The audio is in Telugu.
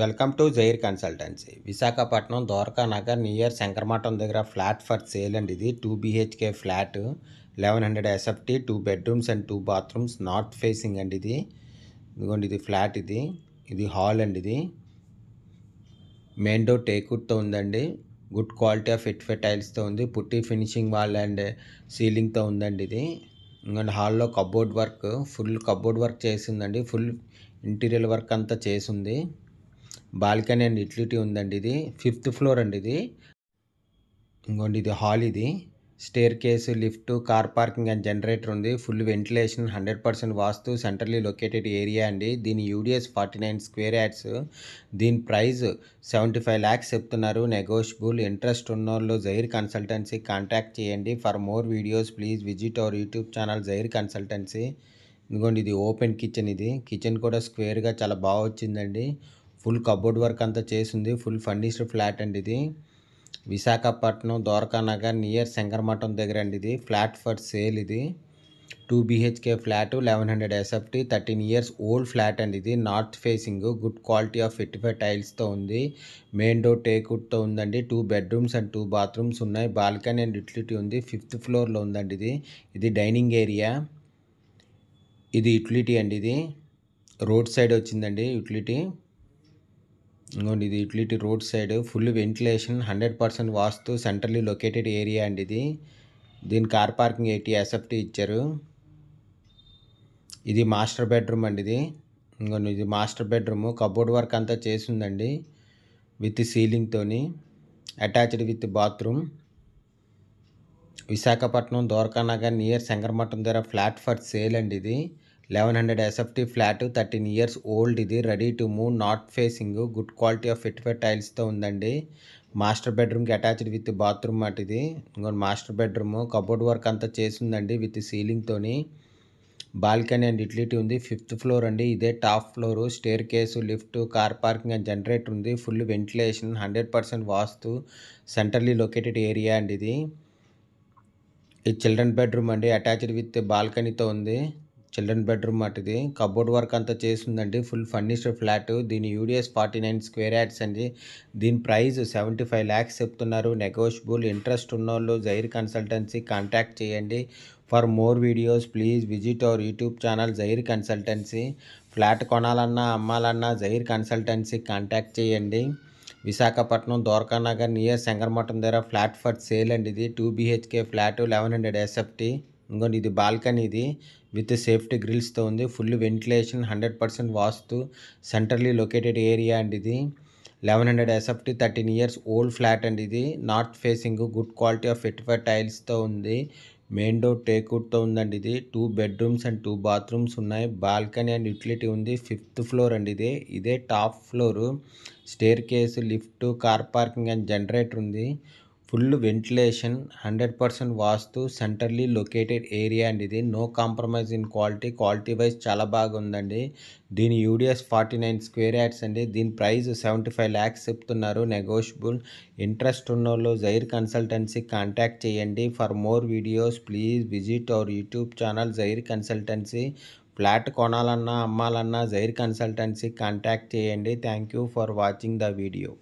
welcome to Jair consultancy Visakhapatnam Dwaraka Nagar near Shankaramatham దగ్గర ఫ్లాట్ ఫర్ సేల్ అండి ఇది two BHK flat eleven hundred SFT two bedrooms and two bathrooms north facing అండి ఇది ఇదిగోండి ఇది ఫ్లాట్ ఇది ఇది హాల్ అండి ఇది మెయిన్ డోర్ టేకుడ్తో ఉందండి గుడ్ క్వాలిటీ ఆఫ్ ఇట్ టైల్స్తో ఉంది పుట్టి ఫినిషింగ్ వాల్ అండ్ సీలింగ్తో ఉందండి ఇది ఇంకొండి హాల్లో cupboard work full cupboard work చేసిందండి ఫుల్ ఇంటీరియర్ వర్క్ అంతా చేసింది బాల్కనీ అండ్ యుటిలిటీ ఉందండి ఇది ఫిఫ్త్ ఫ్లోర్ అండి ఇది ఇంకోండి ఇది హాల్ ఇది staircase lift car parking and generator ఉంది full ventilation hundred percent vastu centrally located area అండి దీని UDS forty nine square yards దీని ప్రైస్ సెవెంటీ ఫైవ్ ల్యాక్స్ చెప్తున్నారు నెగోషియబుల్ ఇంట్రెస్ట్ ఉన్న వాళ్ళు జైర్ కన్సల్టెన్సీ కాంటాక్ట్ చేయండి for more videos please visit our YouTube channel Jair consultancy ఇదిగోండి ఇది ఓపెన్ కిచెన్ ఇది కిచెన్ కూడా స్క్వేర్గా చాలా బాగా వచ్చిందండి ఫుల్ కబోర్డ్ వర్క్ అంతా చేసింది ఫుల్ ఫర్నిష్డ్ ఫ్లాట్ అండి ఇది విశాఖపట్నం ద్వారకా నగర్ నియర్ శంకరమఠం దగ్గర అండి ఇది ఫ్లాట్ ఫర్ సేల్ ఇది two BHK flat eleven hundred SFT thirteen years old flat అండి ఇది north facing good quality of fifty five టైల్స్తో ఉంది మెయిన్ డోర్ టేక్వుడ్తో ఉందండి two bedrooms and two bathrooms ఉన్నాయి బాల్కనీ అండ్ యుటిలిటీ ఉంది ఫిఫ్త్ ఫ్లోర్లో ఉందండి ఇది ఇది డైనింగ్ ఏరియా ఇది యుటిలిటీ అండి ఇది రోడ్ సైడ్ వచ్చిందండి యుటిలిటీ ఇంకోండి ఇది ఇటు road side full ventilation hundred percent vastu centrally located area అండి ఇది దీని కార్ పార్కింగ్ ఎయిటీ ఎస్ఎఫ్టీ ఇచ్చారు ఇది మాస్టర్ బెడ్రూమ్ అండి ఇది ఇంకోండి ఇది మాస్టర్ బెడ్రూమ్ కబోర్డ్ వర్క్ అంతా చేసిందండి విత్ సీలింగ్తోని attached with bathroom Visakhapatnam Dwarakanagar near Shankaramatham దగ్గర ఫ్లాట్ ఫర్ సేల్ అండి ఇది eleven hundred SFT flat thirteen years old ఇది ready to move north facing good quality of ఫిట్ఫెట్ టైల్స్తో ఉందండి మాస్టర్ బెడ్రూమ్కి అటాచ్డ్ విత్ బాత్రూమ్ అటు ఇది ఇంకోటి మాస్టర్ బెడ్రూమ్ కబోర్డ్ వర్క్ అంతా చేసిందండి విత్ సీలింగ్తోని బాల్కనీ అండ్ ఇట్లిటీ ఉంది ఫిఫ్త్ ఫ్లోర్ అండి ఇదే top floor staircase lift car parking and generator ఉంది full ventilation hundred percent vastu centrally located area అండి ఇది ఇది చిల్డ్రన్ బెడ్రూమ్ అండి అటాచ్డ్ విత్ బాల్కనీతో ఉంది చిల్డ్రన్ బెడ్రూమ్ అటుది కబోర్డ్ వర్క్ అంతా చేసిందండి ఫుల్ ఫర్నిష్డ్ ఫ్లాట్ దీని UDS forty nine square yards అండి దీని ప్రైస్ సెవెంటీ ఫైవ్ ల్యాక్స్ చెప్తున్నారు నెగోషియబుల్ ఇంట్రెస్ట్ ఉన్నోళ్ళు జైర్ కన్సల్టెన్సీ కాంటాక్ట్ చేయండి for more videos please visit our YouTube channel Jair consultancy flat కొనాలన్నా అమ్మాలన్నా జైర్ కన్సల్టెన్సీ కాంటాక్ట్ చేయండి విశాఖపట్నం నగర్ నియర్ శంగర్మఠం దగ్గర ఫ్లాట్ ఫర్ సేల్ అండి ఇది two BHK flat eleven hundred SFT ఇంకోటి ఇది బాల్కనీ ఇది విత్ సేఫ్టీ గ్రిల్స్తో ఉంది full ventilation hundred percent vastu centrally located area అండి ఇది eleven hundred SFT thirteen years old flat అండి ఇది north facing good quality of fit five టైల్స్తో ఉంది మెయిన్ డోర్ టేక్వుడ్తో ఉందండి ఇది two bedrooms and two bathrooms ఉన్నాయి బాల్కనీ అండ్ యూటిలిటీ ఉంది ఫిఫ్త్ ఫ్లోర్ అండి ఇది ఇదే top floor staircase lift car parking and generator ఉంది full ventilation hundred percent vastu centrally located area అండి ఇది no compromise in quality quality wise చాలా బాగుందండి దీని UDS forty nine square yards అండి దీని ప్రైస్ సెవెంటీ ఫైవ్ ల్యాక్స్ చెప్తున్నారు నెగోషియబుల్ ఇంట్రెస్ట్ ఉన్న వాళ్ళు జైర్ కన్సల్టెన్సీ కాంటాక్ట్ చేయండి for more videos please visit our YouTube channel Jair consultancy flat కొనాలన్నా అమ్మాలన్నా జైర్ కన్సల్టెన్సీ కాంటాక్ట్ చేయండి thank you for watching the video